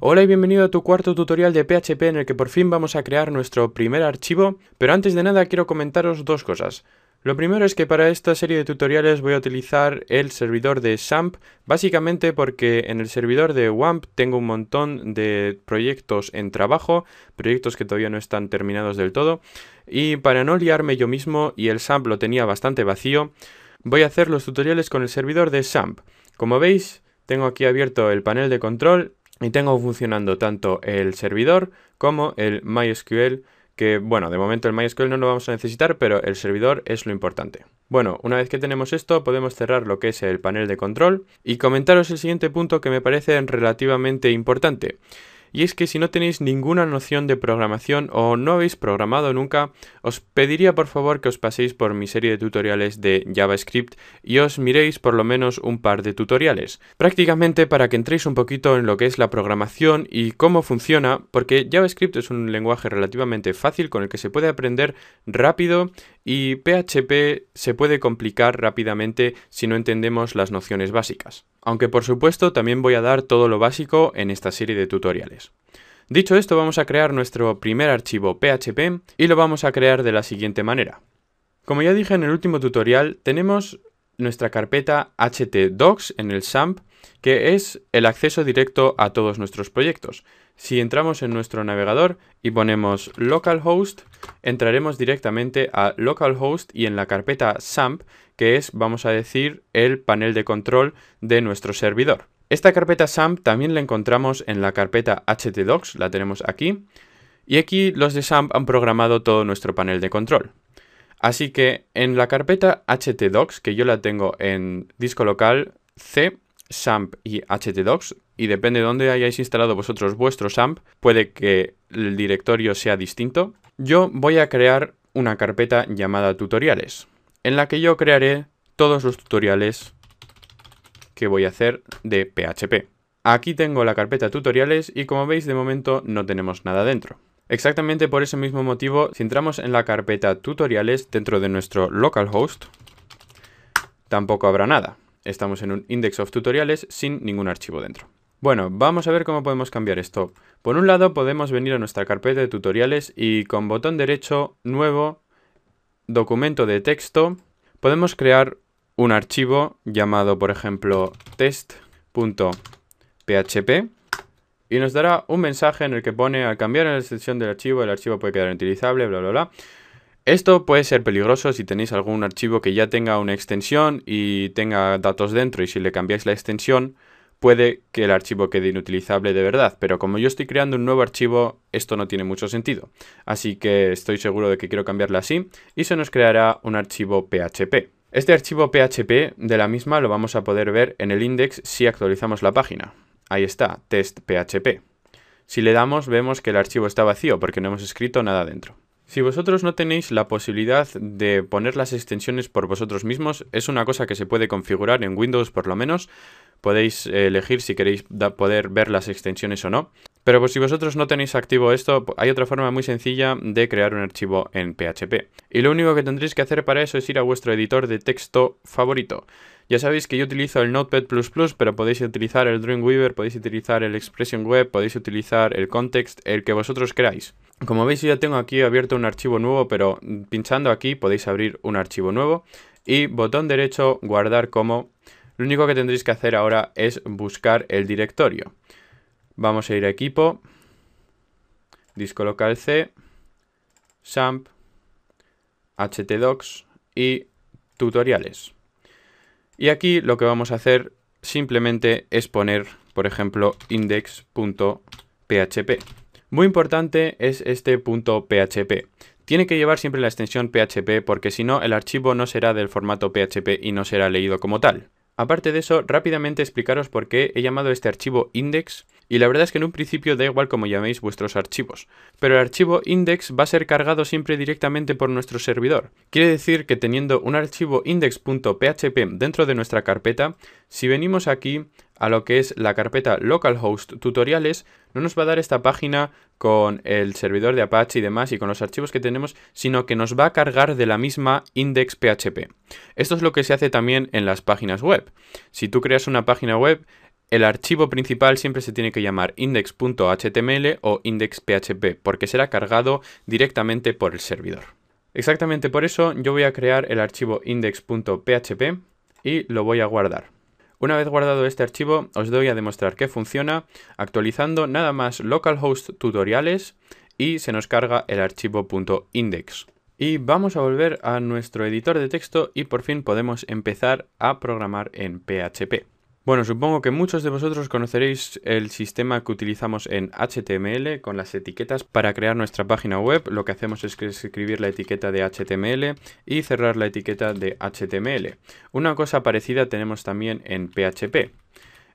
Hola y bienvenido a tu cuarto tutorial de PHP en el que por fin vamos a crear nuestro primer archivo, pero antes de nada quiero comentaros dos cosas. Lo primero es que para esta serie de tutoriales voy a utilizar el servidor de SAMP, básicamente porque en el servidor de WAMP tengo un montón de proyectos en trabajo, proyectos que todavía no están terminados del todo, y para no liarme yo mismo, y el SAMP lo tenía bastante vacío, voy a hacer los tutoriales con el servidor de SAMP. Como veis, tengo aquí abierto el panel de control y tengo funcionando tanto el servidor como el MySQL que bueno, de momento el MySQL no lo vamos a necesitar, pero el servidor es lo importante. Bueno, una vez que tenemos esto, podemos cerrar lo que es el panel de control y comentaros el siguiente punto que me parece relativamente importante y es que si no tenéis ninguna noción de programación o no habéis programado nunca, os pediría por favor que os paséis por mi serie de tutoriales de JavaScript y os miréis por lo menos un par de tutoriales, prácticamente para que entréis un poquito en lo que es la programación y cómo funciona, porque JavaScript es un lenguaje relativamente fácil con el que se puede aprender rápido y PHP se puede complicar rápidamente si no entendemos las nociones básicas. Aunque por supuesto también voy a dar todo lo básico en esta serie de tutoriales. Dicho esto, vamos a crear nuestro primer archivo PHP y lo vamos a crear de la siguiente manera. Como ya dije en el último tutorial, tenemos nuestra carpeta htdocs en el SAMP, que es el acceso directo a todos nuestros proyectos. Si entramos en nuestro navegador y ponemos localhost, entraremos directamente a localhost y en la carpeta SAMP, que es, vamos a decir, el panel de control de nuestro servidor. Esta carpeta SAMP también la encontramos en la carpeta htdocs, la tenemos aquí, y aquí los de SAMP han programado todo nuestro panel de control. Así que en la carpeta htdocs, que yo la tengo en disco local, c, samp y htdocs, y depende de dónde hayáis instalado vosotros vuestro samp, puede que el directorio sea distinto. Yo voy a crear una carpeta llamada tutoriales, en la que yo crearé todos los tutoriales que voy a hacer de PHP. Aquí tengo la carpeta tutoriales y como veis de momento no tenemos nada dentro. Exactamente por ese mismo motivo, si entramos en la carpeta tutoriales dentro de nuestro localhost, tampoco habrá nada. Estamos en un index of tutoriales sin ningún archivo dentro. Bueno, vamos a ver cómo podemos cambiar esto. Por un lado, podemos venir a nuestra carpeta de tutoriales y con botón derecho, nuevo, documento de texto, podemos crear un archivo llamado, por ejemplo, test.php y nos dará un mensaje en el que pone al cambiar la extensión del archivo, el archivo puede quedar inutilizable, bla, bla, bla. Esto puede ser peligroso si tenéis algún archivo que ya tenga una extensión y tenga datos dentro y si le cambiáis la extensión puede que el archivo quede inutilizable de verdad, pero como yo estoy creando un nuevo archivo, esto no tiene mucho sentido. Así que estoy seguro de que quiero cambiarlo así y se nos creará un archivo PHP. Este archivo PHP de la misma lo vamos a poder ver en el index si actualizamos la página. Ahí está, test.php. Si le damos, vemos que el archivo está vacío porque no hemos escrito nada dentro. Si vosotros no tenéis la posibilidad de poner las extensiones por vosotros mismos, es una cosa que se puede configurar en Windows por lo menos. Podéis elegir si queréis poder ver las extensiones o no. Pero por pues, si vosotros no tenéis activo esto, hay otra forma muy sencilla de crear un archivo en PHP. Y lo único que tendréis que hacer para eso es ir a vuestro editor de texto favorito. Ya sabéis que yo utilizo el Notepad++, pero podéis utilizar el Dreamweaver, podéis utilizar el Expression Web, podéis utilizar el Context, el que vosotros queráis. Como veis yo ya tengo aquí abierto un archivo nuevo, pero pinchando aquí podéis abrir un archivo nuevo y botón derecho guardar como. Lo único que tendréis que hacer ahora es buscar el directorio. Vamos a ir a equipo. Disco local C. SAMP. HTDocs y tutoriales. Y aquí lo que vamos a hacer simplemente es poner, por ejemplo, index.php. Muy importante es este punto .php. Tiene que llevar siempre la extensión PHP porque si no el archivo no será del formato PHP y no será leído como tal. Aparte de eso, rápidamente explicaros por qué he llamado este archivo index y la verdad es que en un principio da igual como llaméis vuestros archivos, pero el archivo index va a ser cargado siempre directamente por nuestro servidor. Quiere decir que teniendo un archivo index.php dentro de nuestra carpeta, si venimos aquí a lo que es la carpeta localhost tutoriales, no nos va a dar esta página con el servidor de Apache y demás y con los archivos que tenemos, sino que nos va a cargar de la misma index.php. Esto es lo que se hace también en las páginas web. Si tú creas una página web, el archivo principal siempre se tiene que llamar index.html o index.php porque será cargado directamente por el servidor. Exactamente por eso yo voy a crear el archivo index.php y lo voy a guardar. Una vez guardado este archivo, os doy a demostrar que funciona actualizando nada más localhost tutoriales y se nos carga el archivo .index. Y vamos a volver a nuestro editor de texto y por fin podemos empezar a programar en PHP. Bueno, supongo que muchos de vosotros conoceréis el sistema que utilizamos en HTML con las etiquetas para crear nuestra página web. Lo que hacemos es escribir la etiqueta de HTML y cerrar la etiqueta de HTML. Una cosa parecida tenemos también en PHP.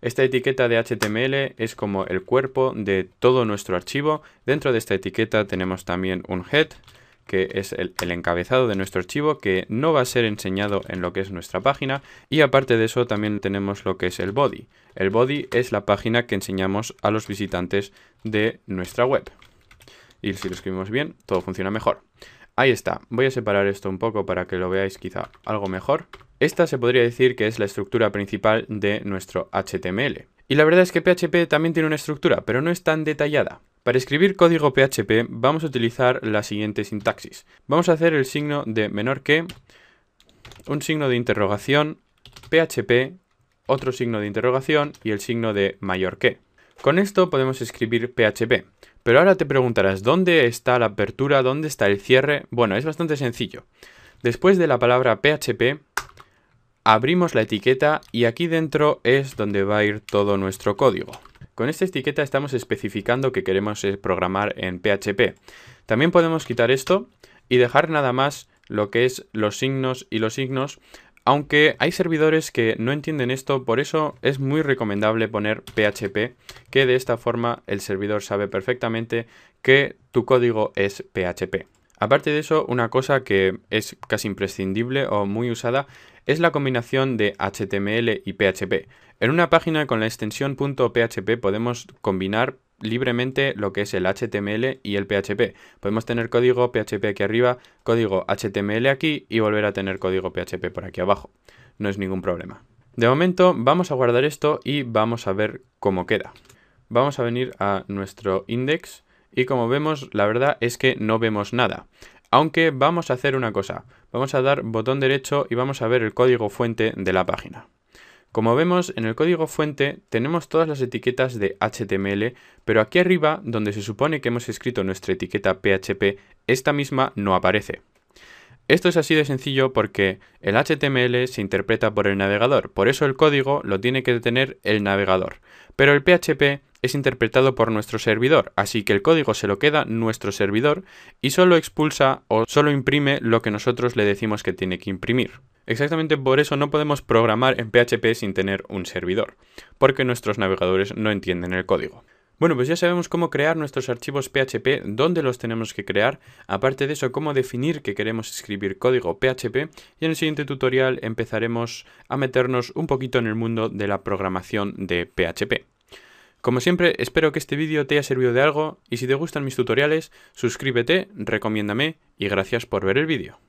Esta etiqueta de HTML es como el cuerpo de todo nuestro archivo. Dentro de esta etiqueta tenemos también un head, que es el, encabezado de nuestro archivo que no va a ser enseñado en lo que es nuestra página y aparte de eso también tenemos lo que es el body. El body es la página que enseñamos a los visitantes de nuestra web. Y si lo escribimos bien, todo funciona mejor. Ahí está, voy a separar esto un poco para que lo veáis quizá algo mejor. Esta se podría decir que es la estructura principal de nuestro HTML. Y la verdad es que PHP también tiene una estructura, pero no es tan detallada. Para escribir código PHP vamos a utilizar la siguiente sintaxis. Vamos a hacer el signo de menor que, un signo de interrogación, PHP, otro signo de interrogación y el signo de mayor que. Con esto podemos escribir PHP. Pero ahora te preguntarás, ¿dónde está la apertura? ¿Dónde está el cierre? Bueno, es bastante sencillo. Después de la palabra PHP abrimos la etiqueta y aquí dentro es donde va a ir todo nuestro código. Con esta etiqueta estamos especificando que queremos eh, programar en PHP. También podemos quitar esto y dejar nada más lo que es los signos y los signos, aunque hay servidores que no entienden esto, por eso es muy recomendable poner PHP, que de esta forma el servidor sabe perfectamente que tu código es PHP. Aparte de eso, una cosa que es casi imprescindible o muy usada es la combinación de HTML y PHP. En una página con la extensión .php podemos combinar libremente lo que es el HTML y el PHP. Podemos tener código PHP aquí arriba, código HTML aquí y volver a tener código PHP por aquí abajo. No es ningún problema. De momento vamos a guardar esto y vamos a ver cómo queda. Vamos a venir a nuestro index y como vemos la verdad es que no vemos nada. Aunque vamos a hacer una cosa vamos a dar botón derecho y vamos a ver el código fuente de la página. Como vemos, en el código fuente tenemos todas las etiquetas de HTML, pero aquí arriba, donde se supone que hemos escrito nuestra etiqueta PHP, esta misma no aparece. Esto es así de sencillo porque el HTML se interpreta por el navegador, por eso el código lo tiene que tener el navegador, pero el PHP es interpretado por nuestro servidor, así que el código se lo queda nuestro servidor y solo expulsa o solo imprime lo que nosotros le decimos que tiene que imprimir. Exactamente por eso no podemos programar en PHP sin tener un servidor, porque nuestros navegadores no entienden el código. Bueno, pues ya sabemos cómo crear nuestros archivos PHP, dónde los tenemos que crear, aparte de eso, cómo definir que queremos escribir código PHP y en el siguiente tutorial empezaremos a meternos un poquito en el mundo de la programación de PHP. Como siempre, espero que este vídeo te haya servido de algo y si te gustan mis tutoriales, suscríbete, recomiéndame y gracias por ver el vídeo.